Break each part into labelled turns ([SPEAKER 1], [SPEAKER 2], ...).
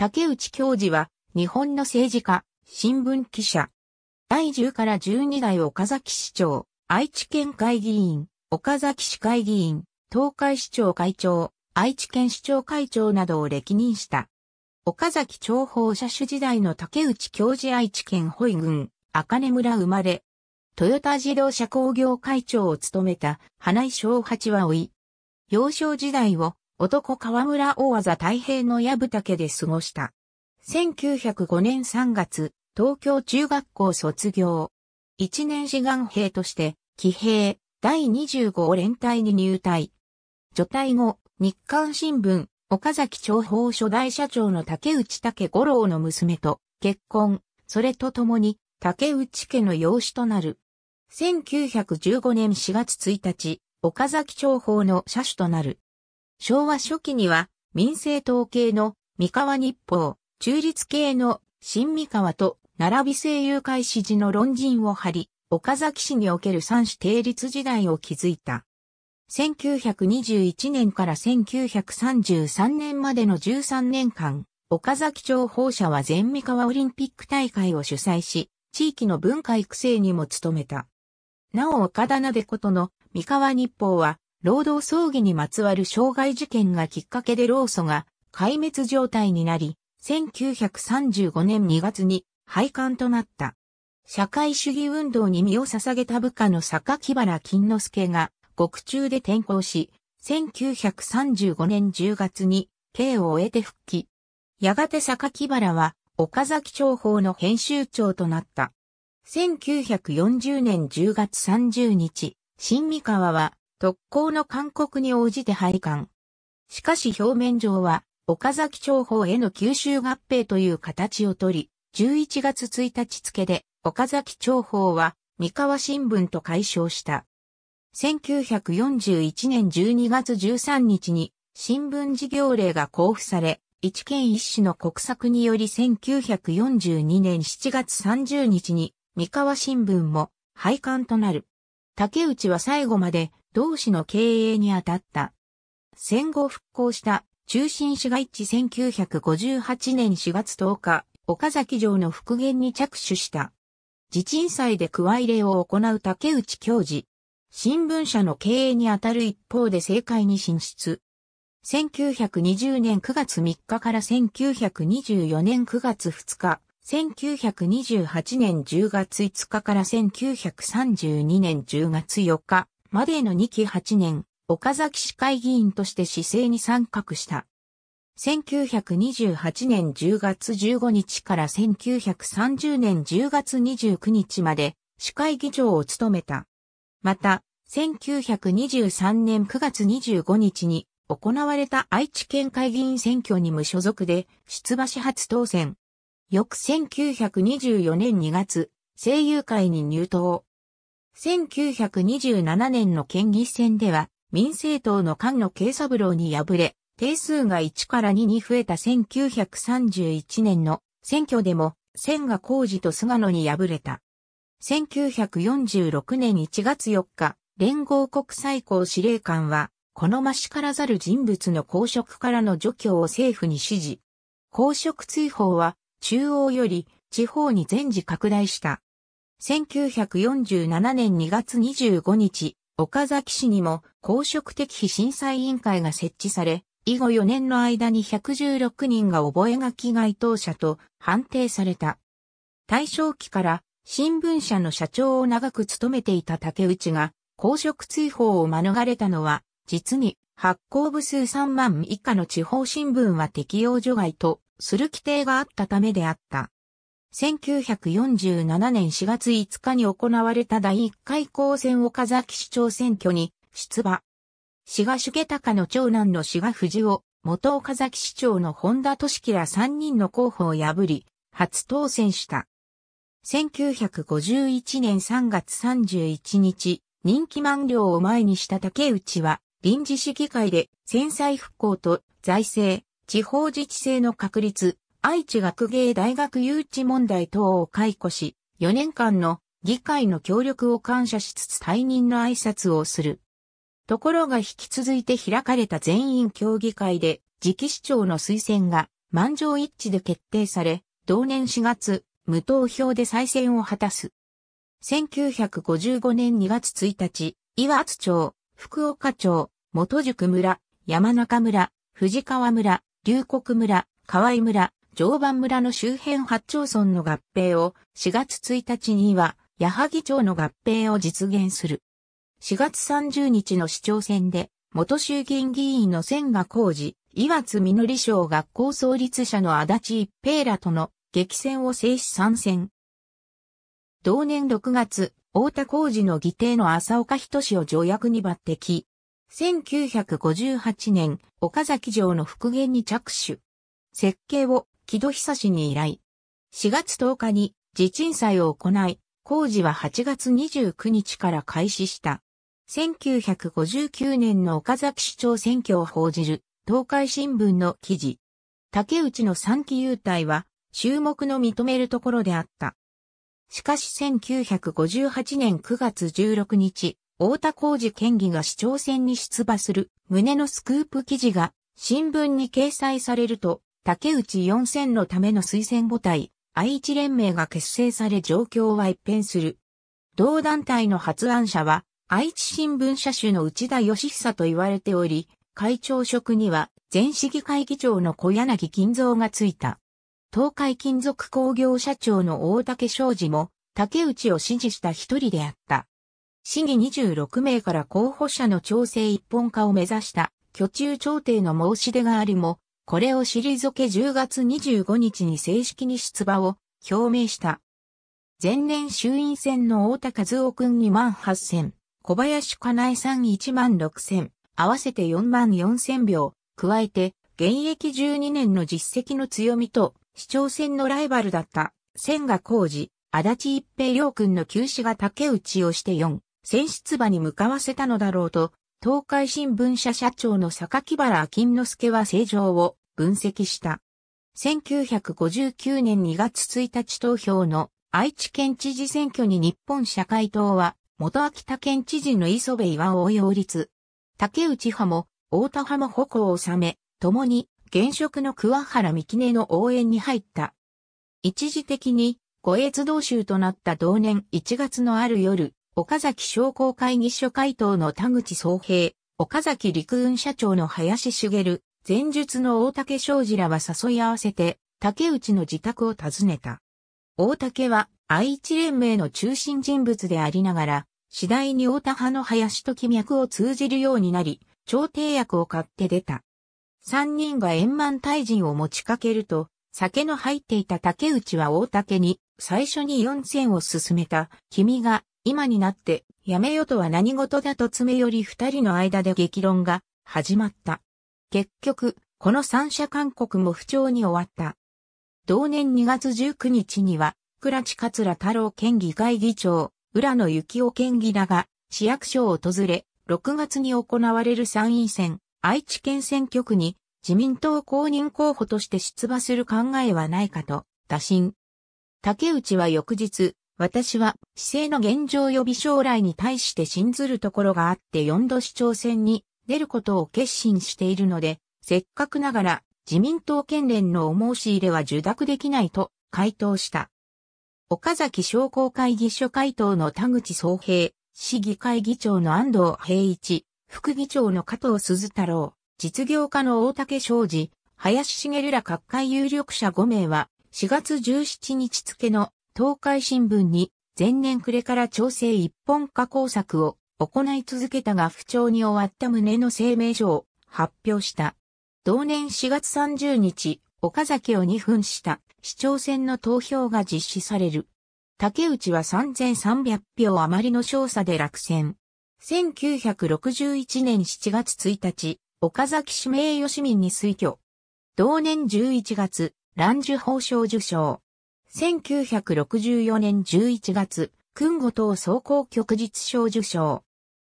[SPEAKER 1] 竹内教授は、日本の政治家、新聞記者。第10から12代岡崎市長、愛知県会議員、岡崎市会議員、東海市長会長、愛知県市長会長などを歴任した。岡崎長報社主時代の竹内教授愛知県保育郡、赤根村生まれ。トヨタ自動車工業会長を務めた花井昭八は老い。幼少時代を男河村大技太平の矢畑で過ごした。1905年3月、東京中学校卒業。一年志願兵として、騎兵、第25連隊に入隊。除隊後、日刊新聞、岡崎町報初代社長の竹内竹五郎の娘と結婚、それと共に竹内家の養子となる。1915年4月1日、岡崎町報の社主となる。昭和初期には民政党系の三河日報、中立系の新三河と並び声優会支持の論人を張り、岡崎市における三種定立時代を築いた。1921年から1933年までの13年間、岡崎町放射は全三河オリンピック大会を主催し、地域の文化育成にも努めた。なお岡田なでことの三河日報は労働争議にまつわる障害事件がきっかけで労組が壊滅状態になり、1935年2月に廃刊となった。社会主義運動に身を捧げた部下の坂木原金之助が獄中で転校し、1935年10月に刑を終えて復帰。やがて坂木原は岡崎長報の編集長となった。1940年10月30日、新三河は特攻の勧告に応じて廃刊。しかし表面上は、岡崎町方への吸収合併という形をとり、11月1日付で、岡崎町方は、三河新聞と解消した。1941年12月13日に、新聞事業令が交付され、一県一市の国策により1942年7月30日に、三河新聞も廃刊となる。竹内は最後まで同市の経営にあたった。戦後復興した中心市街地1958年4月10日、岡崎城の復元に着手した。地鎮祭で区割れを行う竹内教授。新聞社の経営にあたる一方で政界に進出。1920年9月3日から1924年9月2日、1928年10月5日から1932年10月4日、までの2期8年、岡崎市会議員として市政に参画した。1928年10月15日から1930年10月29日まで市会議長を務めた。また、1923年9月25日に行われた愛知県会議員選挙に無所属で出馬し初当選。翌1924年2月、声優会に入党。1927年の県議選では、民政党の菅野慶三郎に敗れ、定数が1から2に増えた1931年の選挙でも、千賀浩二と菅野に敗れた。1946年1月4日、連合国最高司令官は、好ましからざる人物の公職からの除去を政府に指示。公職追放は、中央より地方に全時拡大した。1947年2月25日、岡崎市にも公職的非審査委員会が設置され、以後4年の間に116人が覚書該当者と判定された。大正期から新聞社の社長を長く務めていた竹内が公職追放を免れたのは、実に発行部数3万以下の地方新聞は適用除外とする規定があったためであった。1947年4月5日に行われた第1回公選岡崎市長選挙に出馬。志賀重隆の長男の志賀藤夫、元岡崎市長の本田俊樹ら3人の候補を破り、初当選した。1951年3月31日、人気満了を前にした竹内は、臨時市議会で、戦災復興と財政、地方自治制の確立、愛知学芸大学誘致問題等を解雇し、4年間の議会の協力を感謝しつつ退任の挨拶をする。ところが引き続いて開かれた全員協議会で、次期市長の推薦が満場一致で決定され、同年4月、無投票で再選を果たす。1955年2月1日、岩津町、福岡町、元宿村、山中村、藤川村、龍谷村、河合村、常磐村の周辺八町村の合併を、4月1日には、矢作町の合併を実現する。4月30日の市長選で、元衆議院議員の千賀浩二、岩津実賞学校創立者の足立一平らとの激戦を制止参戦。同年6月、大田浩二の議定の浅岡仁を条約に抜擢。1958年、岡崎城の復元に着手。設計を木戸久氏に依頼。4月10日に地鎮祭を行い、工事は8月29日から開始した。1959年の岡崎市長選挙を報じる東海新聞の記事。竹内の三期優待は、注目の認めるところであった。しかし1958年9月16日、太田浩二県議が市長選に出馬する胸のスクープ記事が新聞に掲載されると、竹内四千のための推薦母体、愛知連盟が結成され状況は一変する。同団体の発案者は、愛知新聞社主の内田義久と言われており、会長職には前市議会議長の小柳金蔵がついた。東海金属工業社長の大竹昌司も、竹内を支持した一人であった。市議26名から候補者の調整一本化を目指した、居中調停の申し出がありも、これを退け10月25日に正式に出馬を表明した。前年衆院選の太田和夫君2万8000、小林かなえさん1万6000、合わせて4万4000票、加えて、現役12年の実績の強みと、市長選のライバルだった、千賀浩二、足立一平良君の休止が竹内をして4、選出馬に向かわせたのだろうと、東海新聞社社長の坂木原金之助は正常を分析した。1959年2月1日投票の愛知県知事選挙に日本社会党は元秋田県知事の磯部岩を擁立。竹内派も大田派も矛を収め、共に現職の桑原美希根の応援に入った。一時的に、護衛図道州となった同年1月のある夜、岡崎商工会議所会頭の田口総平、岡崎陸運社長の林茂、前述の大竹商事らは誘い合わせて、竹内の自宅を訪ねた。大竹は愛知連盟の中心人物でありながら、次第に大田派の林と木脈を通じるようになり、調停薬を買って出た。三人が円満退陣を持ちかけると、酒の入っていた竹内は大竹に、最初に四千を進めた、君が今になってやめよとは何事だと詰め寄り二人の間で激論が始まった。結局、この三者勧告も不調に終わった。同年2月19日には、倉地桂太郎県議会議長、浦野幸男県議らが市役所を訪れ、6月に行われる参院選、愛知県選挙区に自民党公認候補として出馬する考えはないかと打診。竹内は翌日、私は、姿勢の現状及び将来に対して信ずるところがあって4度市長選に出ることを決心しているので、せっかくながら自民党県連のお申し入れは受諾できないと回答した。岡崎商工会議所会頭の田口総平、市議会議長の安藤平一、副議長の加藤鈴太郎、実業家の大竹昌司、林茂ら各界有力者5名は4月17日付の東海新聞に前年暮れから調整一本化工作を行い続けたが不調に終わった旨の声明書を発表した。同年4月30日、岡崎を2分した市長選の投票が実施される。竹内は3300票余りの少佐で落選。1961年7月1日、岡崎指名誉市民に推挙。同年11月、蘭受法賞受賞。1964年11月、君後等総合局実賞受賞。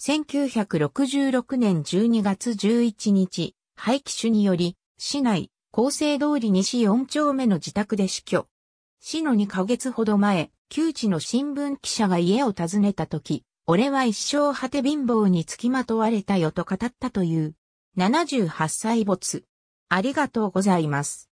[SPEAKER 1] 1966年12月11日、廃棄種により、市内、厚生通り西4丁目の自宅で死去。死の2ヶ月ほど前、旧知の新聞記者が家を訪ねた時、俺は一生果て貧乏につきまとわれたよと語ったという。78歳没。ありがとうございます。